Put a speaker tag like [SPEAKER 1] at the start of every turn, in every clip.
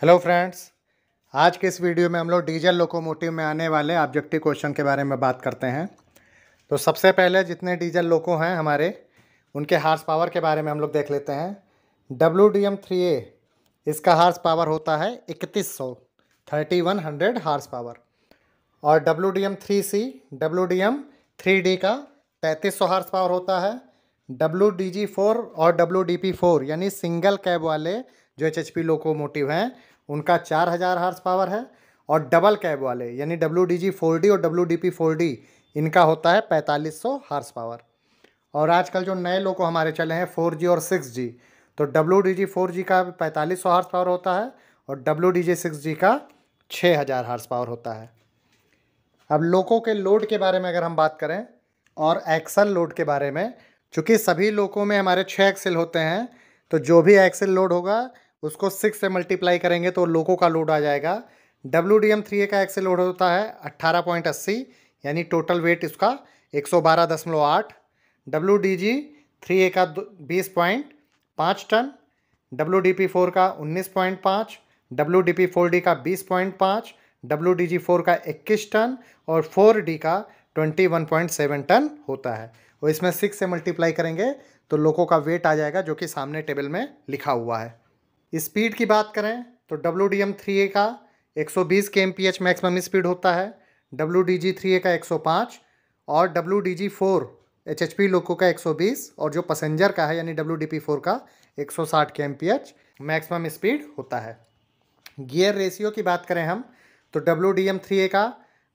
[SPEAKER 1] hello friends आज के इस वीडियो में हम लोग डीजल लोकोमोटिव में आने वाले ऑब्जेक्टिव क्वेश्चन के बारे में बात करते हैं तो सबसे पहले जितने डीजल लोको हैं हमारे उनके हार्स पावर के बारे में हम लोग देख लेते हैं W D M three A इसका हार्स पावर होता है इकतीस सौ thirty one hundred horse power और W D M three C W D M three D का पैंतीस सौ हार्स पावर होता है डब्ल्यू डी जी फोर और डब्ल्यू डी पी फोर यानी सिंगल कैब वाले जो एच एच पी लोकोमोटिव हैं उनका चार हज़ार हार्स पावर है और डबल कैब वाले यानी W D G four D और W D P four D इनका होता है पैंतालीस सौ हार्स पावर और आजकल जो नए लोको हमारे चले हैं फोर जी और सिक्स जी तो W D G four G का पैंतालीस सौ हार्स पावर होता है और W D G six G का छः हज़ार हार्स पावर होता है अब लोको के लोड के बारे में अगर हम बात करें और एक्सल लोड के बारे में चूँकि सभी लोगों में हमारे छः एक्सेल होते हैं तो जो भी एक्सेल लोड होगा उसको सिक्स से मल्टीप्लाई करेंगे तो लोको का लोड आ जाएगा W D M three A का एक्से लोड होता है अट्ठारह पॉइंट अस्सी यानी टोटल वेट इसका एक सौ बारह दशमलव आठ W D G three A का बीस पॉइंट पाँच ton W D P four का उन्नीस पॉइंट पाँच W D P four D का बीस पॉइंट पाँच डब्ल्यू डी जी फोर का इक्कीस टन और फोर डी का twenty one point seven ton होता है और इसमें सिक्स से मल्टीप्लाई करेंगे तो लोगों का वेट आ जाएगा जो कि सामने टेबल में लिखा हुआ है स्पीड की बात करें तो W D M three A का एक सौ बीस K M P H maximum speed होता है W D G three A का एक सौ पाँच और W D G four H H P loco का एक सौ बीस और जो पैसेंजर का है यानी डब्ल्यू डी पी फोर का एक सौ साठ K M P H maximum speed होता है गियर रेशियो की बात करें हम तो W D M three A का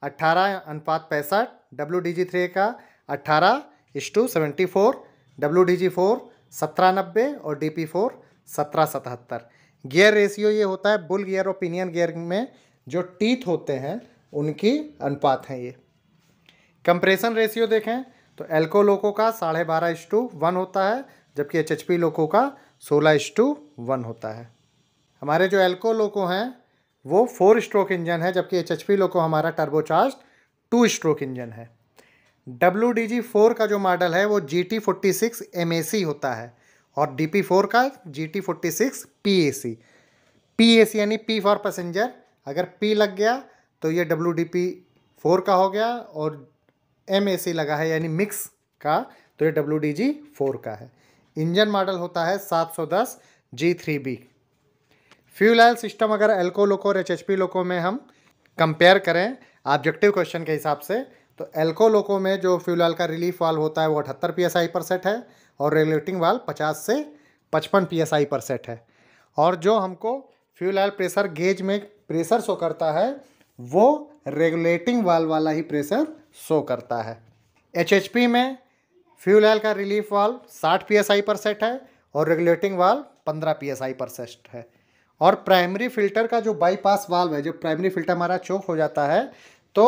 [SPEAKER 1] अट्ठारह अनुपात पैंसठ W D G three A का अट्ठारह is to seventy four W D G four सत्रह नब्बे और डी पी फोर सत्रह सतहत्तर गियर रेशियो ये होता है बुल गियर और पिनियन गियर में जो टीथ होते हैं उनकी अनुपात हैं ये कंप्रेशन रेशियो देखें तो एल्को लोको का साढ़े बारह इस टू वन होता है जबकि एच एच पी लोको का सोलह इस टू वन होता है हमारे जो एल्को लोको हैं वो फोर स्ट्रोक इंजन है जबकि एच एच पी लोको हमारा टर्बोचार्ज टू स्ट्रोक इंजन है डब्ल्यू डी जी फोर का जो मॉडल है वो G T forty six M A C होता है और डी पी फोर का G T forty six P A C P A C यानी पी फॉर पैसेंजर अगर पी लग गया तो ये डब्ल्यू डी पी फोर का हो गया और एम ए सी लगा है यानी मिक्स का तो ये डब्ल्यू डी जी फोर का है इंजन मॉडल होता है सात सौ दस G three B fuel oil system अगर एल्को लोको और एच एच पी लोको में हम कंपेयर करें ऑब्जेक्टिव क्वेश्चन के हिसाब से तो एल्को लोको में जो फ्यूल ऑयल का रिलीफ वाल होता है वो अठहत्तर पी एस आई पर सेट है और रेगुलेटिंग वाल 50 से 55 पीएसआई पर सेट है और जो हमको फ्यूल ऑयल प्रेशर गेज में प्रेशर शो करता है वो रेगुलेटिंग वाल वाला ही प्रेशर शो करता है एच में फ्यूल ऑयल का रिलीफ वाल 60 पीएसआई पर सेट है और रेगुलेटिंग वाल 15 पीएसआई पर सेट है और प्राइमरी फिल्टर का जो बाईपास वाल्व है जो प्राइमरी फिल्टर हमारा चौक हो जाता है तो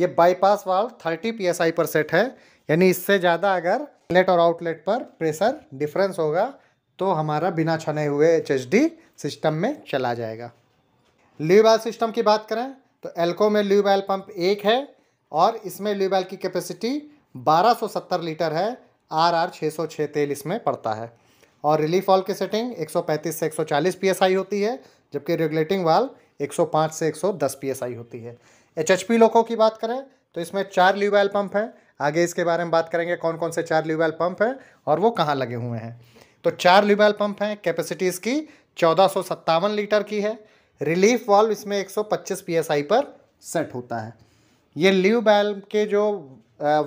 [SPEAKER 1] ये बाईपास वाल्व 30 पीएसआई पर सेट है यानी इससे ज़्यादा अगर इनलेट और आउटलेट पर प्रेशर डिफरेंस होगा तो हमारा बिना छने हुए एच सिस्टम में चला जाएगा ल्यूबैल सिस्टम की बात करें तो एल्को में ल्यूबैल पंप एक है और इसमें ल्यूबैल की कैपेसिटी 1270 लीटर है आर आर छः तेल इसमें पड़ता है और रिलीफ वाल की सेटिंग 135 से 140 सौ होती है जबकि रेगुलेटिंग वाल 105 से 110 सौ होती है एच लोको की बात करें तो इसमें चार ल्यूबैल पंप हैं आगे इसके बारे में बात करेंगे कौन कौन से चार ल्यूबैल पंप हैं और वो कहाँ लगे हुए हैं तो चार ल्यूबैल पंप हैं कैपेसिटी इसकी चौदह लीटर की है रिलीफ वाल्व इसमें 125 सौ पर सेट होता है ये ल्यूबैल के जो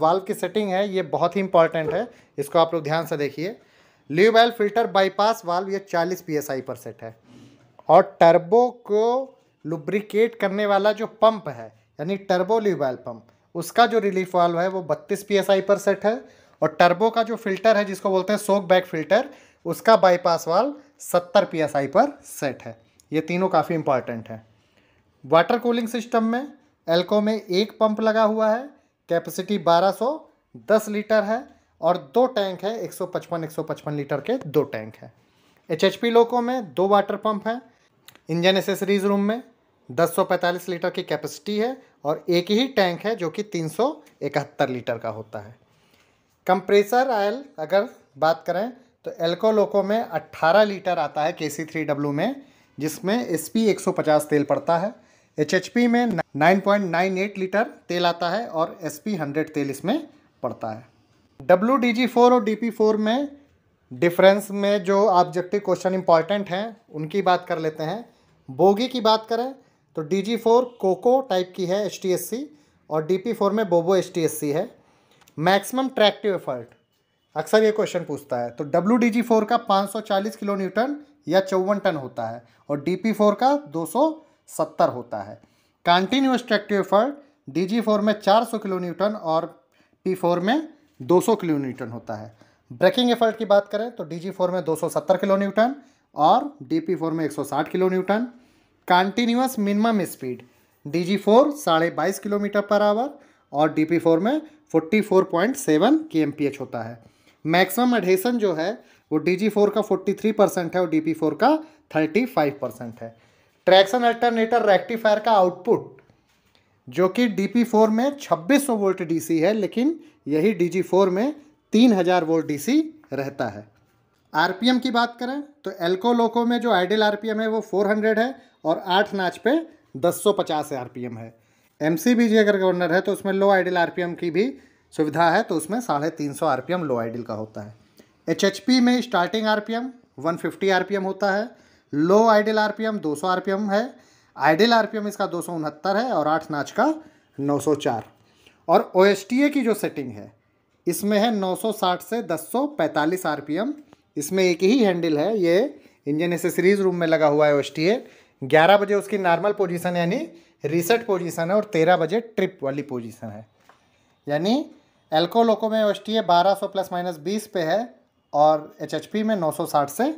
[SPEAKER 1] वाल्व की सेटिंग है ये बहुत ही इंपॉर्टेंट है इसको आप लोग ध्यान से देखिए ल्यूबैल फिल्टर बाईपास वाल्व ये 40 पीएसआई पर सेट है और टर्बो को लुब्रिकेट करने वाला जो पंप है यानी टर्बो ल्यूबैल पंप उसका जो रिलीफ वाल्व है वो बत्तीस पी पर सेट है और टर्बो का जो फिल्टर है जिसको बोलते हैं सोक बैक फिल्टर उसका बाईपास वाल सत्तर पी पर सेट है ये तीनों काफ़ी इंपॉर्टेंट है वाटर कूलिंग सिस्टम में एल्को में एक पंप लगा हुआ है कैपेसिटी 10 लीटर है और दो टैंक है 155 155 लीटर के दो टैंक है एच लोको में दो वाटर पंप हैं इंजन एसेसरीज रूम में 1045 लीटर की कैपेसिटी है और एक ही टैंक है जो कि 371 लीटर का होता है कंप्रेसर आयल अगर बात करें तो एल्कोलोको में 18 लीटर आता है के सी थ्री में जिसमें एस पी एक सौ पचास तेल पड़ता है एच एच पी में 9.98 लीटर तेल आता है और एस पी हंड्रेड तेल इसमें पड़ता है डब्ल्यू डी जी फोर और डी पी फोर में डिफरेंस में जो ऑब्जेक्टिव क्वेश्चन इंपॉर्टेंट हैं उनकी बात कर लेते हैं बोगी की बात करें तो D G four co co type की है एच टी एस सी और डी पी फोर में बोबो एच टी एस सी है मैक्सिमम ट्रैक्टिव एफर्ट अक्सर ये क्वेश्चन पूछता है तो डब्ल्यू डी जी फोर का पाँच सौ चालीस किलो न्यूटन या चौवन टन होता है और डी पी फोर का दो सौ सत्तर होता है continuous tractive effort D G four में चार सौ किलो न्यूटन और पी फोर में दो सौ किलो न्यूटन होता है ब्रेकिंग एफर्ट की बात करें तो डी जी फोर में दो सौ सत्तर किलो न्यूटन और डी पी फोर में एक सौ साठ kilonewton continuous minimum speed D G four साढ़े बाईस किलोमीटर पर आवर और डी पी फोर में forty four point seven K M P H होता है मैक्सिमम एडहेसन जो है वो डी जी फोर का फोर्टी थ्री परसेंट है और डी पी फोर का थर्टी फाइव परसेंट है ट्रैक्शन अल्टरनेटर रेक्टिफायर का आउटपुट जो कि डी पी फोर में छब्बीस सौ वोल्ट डी सी है लेकिन यही डी जी फोर में तीन हज़ार वोल्ट डी सी रहता है आरपीएम की बात करें तो एल्को लोको में जो आइडियल आरपीएम है वो 400 है और आठ नाच पे दस सौ पचास आर पी एम है एम सी बी जी अगर गवर्नर है तो उसमें low idle R P M की भी सुविधा है तो उसमें साढ़े तीन सौ R P M low idle का होता है एच एच पी में starting R P M one fifty R P M होता है low idle R P M दो सौ आर पी एम है आइडल आर पी एम इसका दो सौ उनहत्तर है और आठ नाच का नौ सौ चार और ओ एस टी ए की जो सेटिंग है इसमें है नौ सौ साठ से दस सौ पैंतालीस आर पी एम इसमें एक ही हैंडल है ये इंजन एसेसरीज रूम में लगा हुआ है ओ एस टी ए ग्यारह बजे उसकी नॉर्मल पोजीशन यानी रिसेट पोजीशन है और तेरह बजे ट्रिप वाली पोजीशन है यानी एल्को लोको में एस टी बारह सौ प्लस माइनस बीस पे है और एच एच पी में नौ सौ साठ से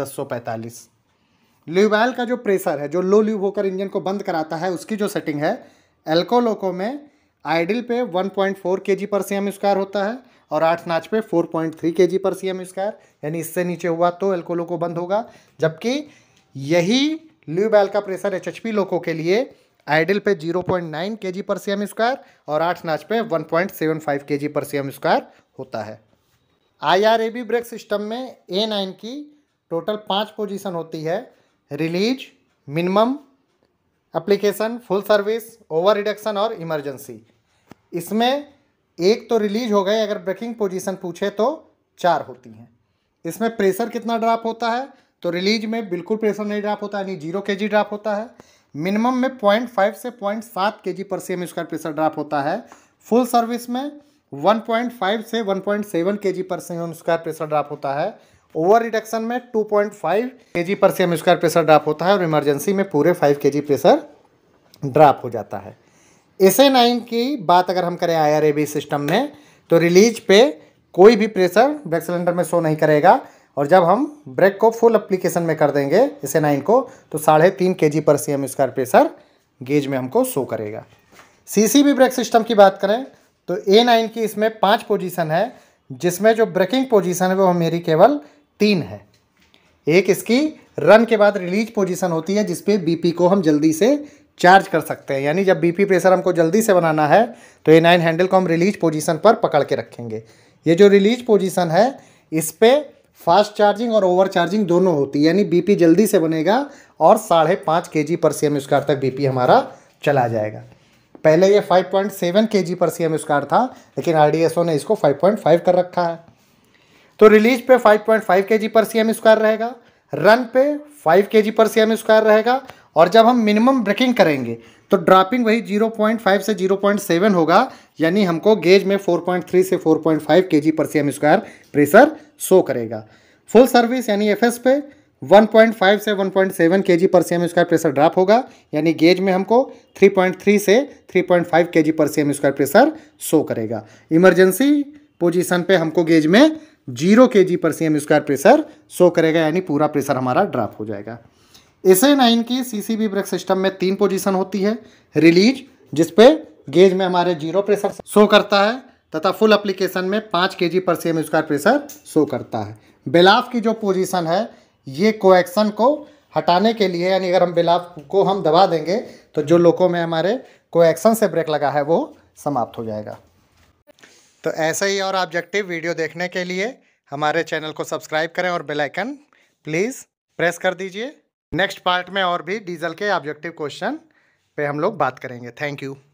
[SPEAKER 1] दस सौ पैंतालीस ल्यूबैल का जो प्रेशर है जो लो ल्यूब होकर इंजन को बंद कराता है उसकी जो सेटिंग है एल्को लोको में आइडल पे 1.4 पॉइंट के G per C M square होता है और आठ नाच पे 4.3 पॉइंट थ्री के G per C M square यानी इससे नीचे हुआ तो एल्को लोको बंद होगा जबकि यही ल्यू बैल का प्रेशर एच लोगों के लिए आइडल पे 0.9 पॉइंट के G per C M square और आठ नाच पे 1.75 पॉइंट के G per C M square होता है I R A B brake system में ए नाइन की टोटल पाँच पोजीशन होती है release minimum application full service over reduction और इमरजेंसी इसमें एक तो रिलीज हो गए अगर ब्रेकिंग पोजीशन पूछे तो चार होती हैं इसमें प्रेशर कितना ड्रॉप होता है तो रिलीज में बिल्कुल प्रेशर नहीं ड्राप होता यानी जीरो के ड्राप होता है मिनिमम में पॉइंट फाइव से पॉइंट सात K G per C M square pressure drop होता है फुल सर्विस में वन पॉइंट फाइव से one point seven K G per C M square pressure drop होता है ओवर रिडक्शन में two point five K G per C M square pressure drop होता है और इमरजेंसी में पूरे फाइव के जी प्रेशर ड्राप हो जाता है एस ए नाइन की बात अगर हम करें I R A B system में तो रिलीज पे कोई भी प्रेशर बैक सिलेंडर में शो नहीं करेगा और जब हम ब्रेक को फुल अप्लीकेशन में कर देंगे इसे नाइन को तो साढ़े तीन K G per C M square pressure gauge में हमको शो करेगा सीसीबी ब्रेक सिस्टम की बात करें तो ए नाइन की इसमें पाँच पोजीशन है जिसमें जो ब्रेकिंग पोजीशन है वो मेरी केवल तीन है एक इसकी रन के बाद रिलीज पोजीशन होती है जिसपे बीपी को हम जल्दी से चार्ज कर सकते हैं यानी जब बीपी प्रेशर हमको जल्दी से बनाना है तो ए नाइन हैंडल को हम रिलीज पोजीशन पर पकड़ के रखेंगे ये जो रिलीज पोजीशन है इस पर फास्ट चार्जिंग और ओवर चार्जिंग दोनों होती है यानी बीपी जल्दी से बनेगा और साढ़े पाँच K G per C M square तक बीपी हमारा चला जाएगा पहले ये 5.7 पॉइंट के G per C M square था लेकिन आर ने इसको 5.5 कर रखा है तो रिलीज पे 5.5 K G per C M square रहेगा रन पे 5 के G per C M square रहेगा और जब हम मिनिमम ब्रेकिंग करेंगे तो ड्रॉपिंग वही 0.5 से 0.7 होगा यानी हमको गेज में 4.3 से 4.5 G per C M square pressure show करेगा फुल सर्विस यानी एफ पे 1.5 से 1.7 G per C M square pressure drop होगा यानी गेज में हमको 3.3 से 3.5 G per C M square pressure show करेगा इमरजेंसी पोजीशन पर हमको गेज में zero K G per C M square pressure show करेगा यानी पूरा प्रेशर हमारा ड्राप हो जाएगा एस ए नाइन की सीसीबी ब्रेक सिस्टम में तीन पोजीशन होती है रिलीज जिसपे गेज में हमारे जीरो प्रेशर शो करता है तथा फुल अप्लीकेशन में पाँच K G per C M square pressure show करता है बेलाफ की जो पोजीशन है ये कोएक्शन को हटाने के लिए यानी अगर हम बेलाफ को हम दबा देंगे तो जो लोगों में हमारे कोएक्शन से ब्रेक लगा है वो समाप्त हो जाएगा तो ऐसे ही और ऑब्जेक्टिव वीडियो देखने के लिए हमारे चैनल को सब्सक्राइब करें और बेलाइकन प्लीज़ प्रेस कर दीजिए नेक्स्ट पार्ट में और भी डीजल के ऑब्जेक्टिव क्वेश्चन पे हम लोग बात करेंगे थैंक यू